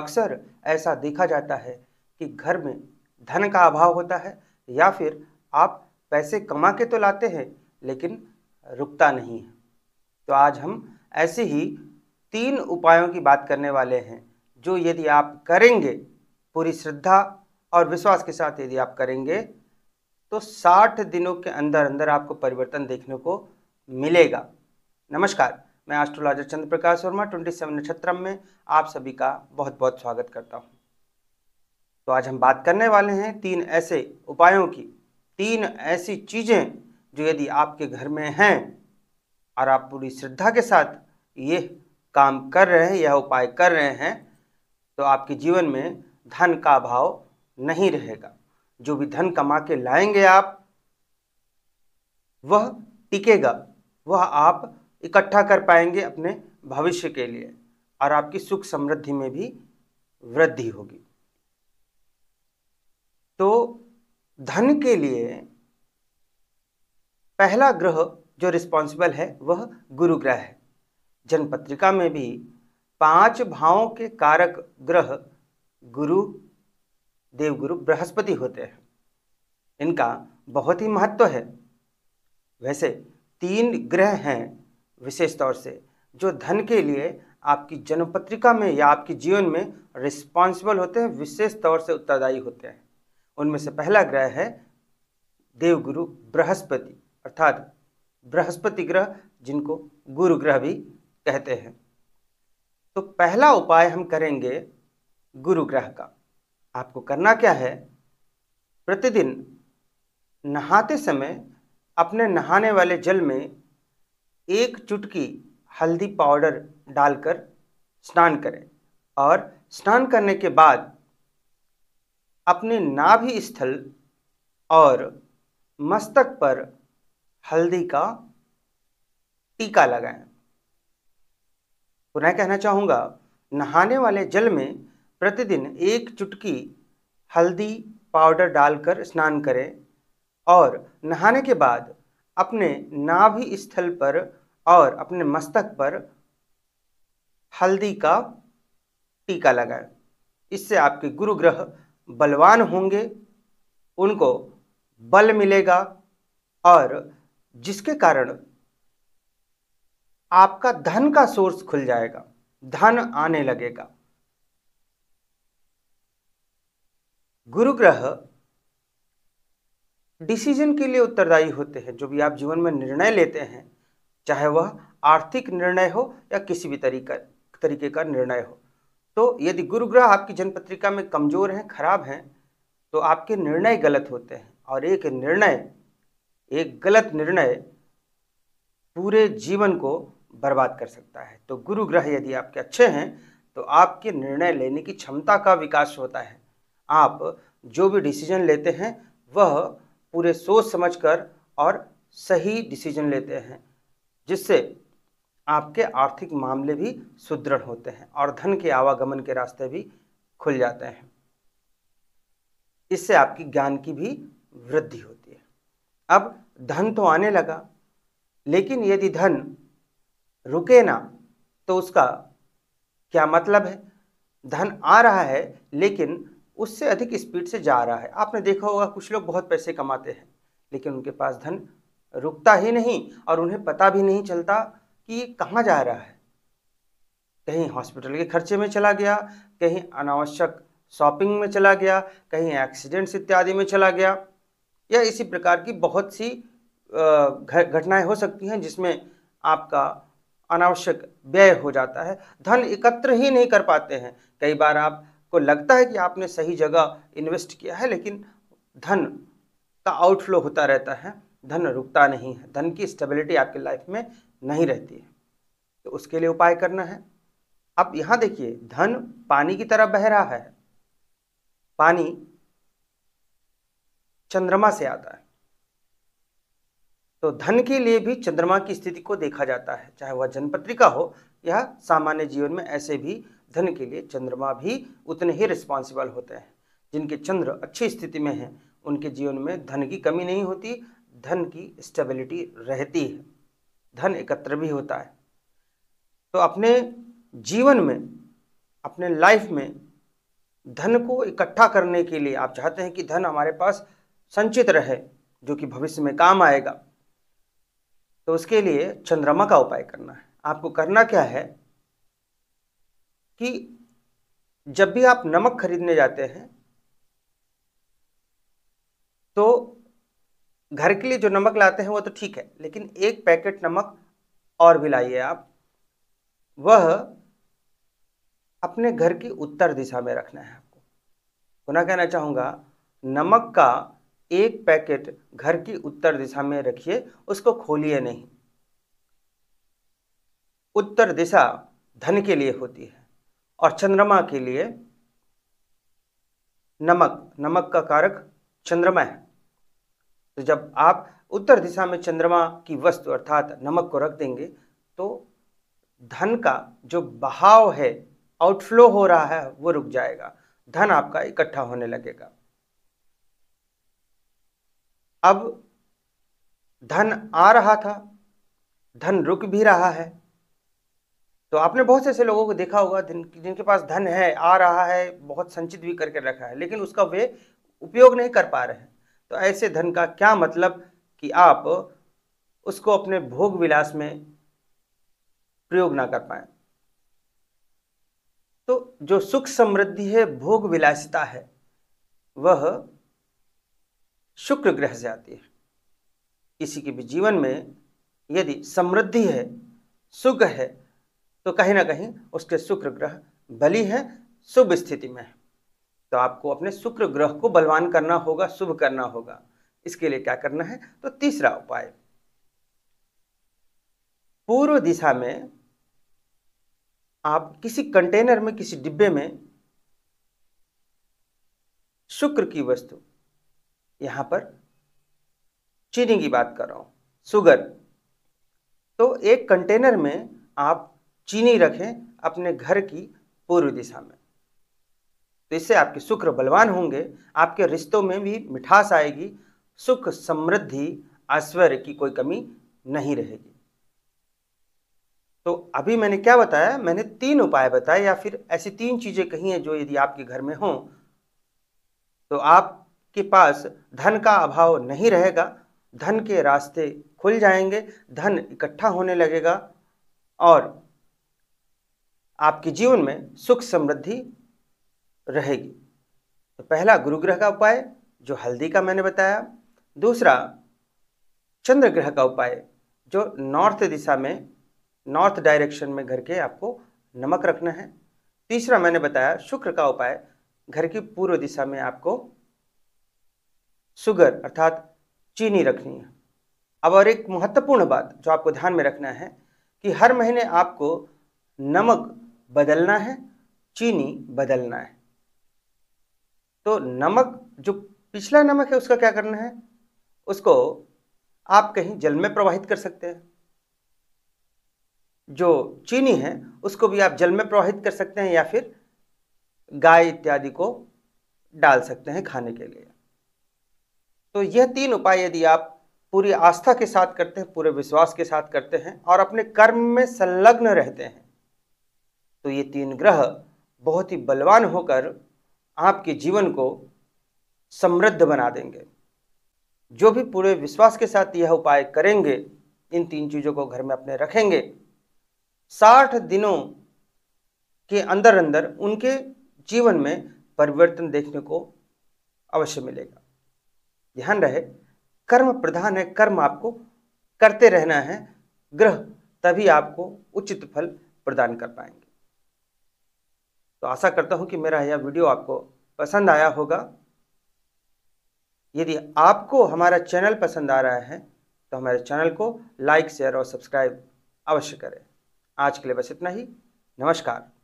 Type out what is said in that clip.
अक्सर ऐसा देखा जाता है कि घर में धन का अभाव होता है या फिर आप पैसे कमा के तो लाते हैं लेकिन रुकता नहीं है तो आज हम ऐसे ही तीन उपायों की बात करने वाले हैं जो यदि आप करेंगे पूरी श्रद्धा और विश्वास के साथ यदि आप करेंगे तो 60 दिनों के अंदर अंदर आपको परिवर्तन देखने को मिलेगा नमस्कार मैं astrologer Chandra Prakash Verma twenty seven नक्षत्र में आप सभी का बहुत बहुत स्वागत करता हूं तो आज हम बात करने वाले हैं तीन ऐसे उपायों की तीन ऐसी चीज़ें जो यदि आपके घर में हैं और आप पूरी श्रद्धा के साथ ये काम कर रहे हैं यह उपाय कर रहे हैं तो आपके जीवन में धन का अभाव नहीं रहेगा जो भी धन कमा के लाएंगे आप वह टिकेगा वह आप इकट्ठा कर पाएंगे अपने भविष्य के लिए और आपकी सुख समृद्धि में भी वृद्धि होगी तो धन के लिए पहला ग्रह जो रिस्पॉन्सिबल है वह गुरु ग्रह है जनपत्रिका में भी पांच भावों के कारक ग्रह गुरु देवगुरु बृहस्पति होते हैं इनका बहुत ही महत्व है वैसे तीन ग्रह हैं विशेष तौर से जो धन के लिए आपकी जन्मपत्रिका में या आपके जीवन में रिस्पॉन्सिबल होते हैं विशेष तौर से उत्तरदायी होते हैं उनमें से पहला ग्रह है देवगुरु बृहस्पति अर्थात बृहस्पति ग्रह जिनको गुरु ग्रह भी कहते हैं तो पहला उपाय हम करेंगे गुरु ग्रह का आपको करना क्या है प्रतिदिन नहाते समय अपने नहाने वाले जल में एक चुटकी हल्दी पाउडर डालकर स्नान करें और स्नान करने के बाद अपने नाभि स्थल और मस्तक पर हल्दी का टीका लगाएं पुनः कहना चाहूँगा नहाने वाले जल में प्रतिदिन एक चुटकी हल्दी पाउडर डालकर स्नान करें और नहाने के बाद अपने नाभि स्थल पर और अपने मस्तक पर हल्दी का टीका लगाएं इससे आपके गुरु ग्रह बलवान होंगे उनको बल मिलेगा और जिसके कारण आपका धन का सोर्स खुल जाएगा धन आने लगेगा गुरु ग्रह डिसीजन के लिए उत्तरदायी होते हैं जो भी आप जीवन में निर्णय लेते हैं चाहे वह आर्थिक निर्णय हो या किसी भी तरीका तरीके का निर्णय हो तो यदि गुरु ग्रह आपकी जन्मपत्रिका में कमज़ोर हैं खराब हैं तो आपके निर्णय गलत होते हैं और एक निर्णय एक गलत निर्णय पूरे जीवन को बर्बाद कर सकता है तो गुरु ग्रह यदि आपके अच्छे हैं तो आपके निर्णय लेने की क्षमता का विकास होता है आप जो भी डिसीजन लेते हैं वह पूरे सोच समझकर और सही डिसीजन लेते हैं जिससे आपके आर्थिक मामले भी सुदृढ़ होते हैं और धन के आवागमन के रास्ते भी खुल जाते हैं इससे आपकी ज्ञान की भी वृद्धि होती है अब धन तो आने लगा लेकिन यदि धन रुके ना तो उसका क्या मतलब है धन आ रहा है लेकिन उससे अधिक स्पीड से जा रहा है आपने देखा होगा कुछ लोग बहुत पैसे कमाते हैं लेकिन उनके पास धन रुकता ही नहीं और उन्हें पता भी नहीं चलता कि ये कहाँ जा रहा है कहीं हॉस्पिटल के खर्चे में चला गया कहीं अनावश्यक शॉपिंग में चला गया कहीं एक्सीडेंट्स इत्यादि में चला गया या इसी प्रकार की बहुत सी घटनाएं हो सकती हैं जिसमें आपका अनावश्यक व्यय हो जाता है धन एकत्र ही नहीं कर पाते हैं कई बार आपको लगता है कि आपने सही जगह इन्वेस्ट किया है लेकिन धन का आउटफ्लो होता रहता है धन रुकता नहीं है धन की स्टेबिलिटी आपकी लाइफ में नहीं रहती है तो उसके लिए उपाय करना है अब यहाँ देखिए धन पानी की तरह बह रहा है पानी चंद्रमा से आता है तो धन के लिए भी चंद्रमा की स्थिति को देखा जाता है चाहे वह जनपत्रिका हो या सामान्य जीवन में ऐसे भी धन के लिए चंद्रमा भी उतने ही रिस्पॉन्सिबल होते हैं जिनके चंद्र अच्छी स्थिति में हैं उनके जीवन में धन की कमी नहीं होती धन की स्टेबिलिटी रहती है धन एकत्र भी होता है तो अपने जीवन में अपने लाइफ में धन को इकट्ठा करने के लिए आप चाहते हैं कि धन हमारे पास संचित रहे जो कि भविष्य में काम आएगा तो उसके लिए चंद्रमा का उपाय करना है आपको करना क्या है कि जब भी आप नमक खरीदने जाते हैं तो घर के लिए जो नमक लाते हैं वो तो ठीक है लेकिन एक पैकेट नमक और भी लाइए आप वह अपने घर की उत्तर दिशा में रखना है आपको पुनः कहना चाहूँगा नमक का एक पैकेट घर की उत्तर दिशा में रखिए उसको खोलिए नहीं उत्तर दिशा धन के लिए होती है और चंद्रमा के लिए नमक नमक का कारक चंद्रमा है तो जब आप उत्तर दिशा में चंद्रमा की वस्तु अर्थात नमक को रख देंगे तो धन का जो बहाव है आउटफ्लो हो रहा है वो रुक जाएगा धन आपका इकट्ठा होने लगेगा अब धन आ रहा था धन रुक भी रहा है तो आपने बहुत से ऐसे लोगों को देखा होगा जिनके पास धन है आ रहा है बहुत संचित भी करके रखा है लेकिन उसका वे उपयोग नहीं कर पा रहे हैं तो ऐसे धन का क्या मतलब कि आप उसको अपने भोग विलास में प्रयोग ना कर पाए तो जो सुख समृद्धि है भोग विलासिता है वह शुक्र ग्रह से आती है किसी के भी जीवन में यदि समृद्धि है सुख है तो कहीं ना कहीं उसके शुक्र ग्रह बली है शुभ स्थिति में है तो आपको अपने शुक्र ग्रह को बलवान करना होगा शुभ करना होगा इसके लिए क्या करना है तो तीसरा उपाय पूर्व दिशा में आप किसी कंटेनर में किसी डिब्बे में शुक्र की वस्तु यहां पर चीनी की बात कर रहा हूं सुगर तो एक कंटेनर में आप चीनी रखें अपने घर की पूर्व दिशा में तो इससे आपके शुक्र बलवान होंगे आपके रिश्तों में भी मिठास आएगी सुख समृद्धि ऐश्वर्य की कोई कमी नहीं रहेगी तो अभी मैंने क्या बताया मैंने तीन उपाय बताए या फिर ऐसी तीन चीज़ें कही हैं जो यदि आपके घर में हों तो आपके पास धन का अभाव नहीं रहेगा धन के रास्ते खुल जाएंगे धन इकट्ठा होने लगेगा और आपके जीवन में सुख समृद्धि रहेगी तो पहला गुरुग्रह का उपाय जो हल्दी का मैंने बताया दूसरा चंद्र ग्रह का उपाय जो नॉर्थ दिशा में नॉर्थ डायरेक्शन में घर के आपको नमक रखना है तीसरा मैंने बताया शुक्र का उपाय घर की पूर्व दिशा में आपको शुगर अर्थात चीनी रखनी है अब और एक महत्वपूर्ण बात जो आपको ध्यान में रखना है कि हर महीने आपको नमक बदलना है चीनी बदलना है तो नमक जो पिछला नमक है उसका क्या करना है उसको आप कहीं जल में प्रवाहित कर सकते हैं जो चीनी है उसको भी आप जल में प्रवाहित कर सकते हैं या फिर गाय इत्यादि को डाल सकते हैं खाने के लिए तो यह तीन उपाय यदि आप पूरी आस्था के साथ करते हैं पूरे विश्वास के साथ करते हैं और अपने कर्म में संलग्न रहते हैं तो ये तीन ग्रह बहुत ही बलवान होकर आपके जीवन को समृद्ध बना देंगे जो भी पूरे विश्वास के साथ यह उपाय करेंगे इन तीन चीज़ों को घर में अपने रखेंगे साठ दिनों के अंदर अंदर उनके जीवन में परिवर्तन देखने को अवश्य मिलेगा ध्यान रहे कर्म प्रधान है कर्म आपको करते रहना है ग्रह तभी आपको उचित फल प्रदान कर पाएंगे तो आशा करता हूँ कि मेरा यह वीडियो आपको पसंद आया होगा यदि आपको हमारा चैनल पसंद आ रहा है तो हमारे चैनल को लाइक शेयर और सब्सक्राइब अवश्य करें आज के लिए बस इतना ही नमस्कार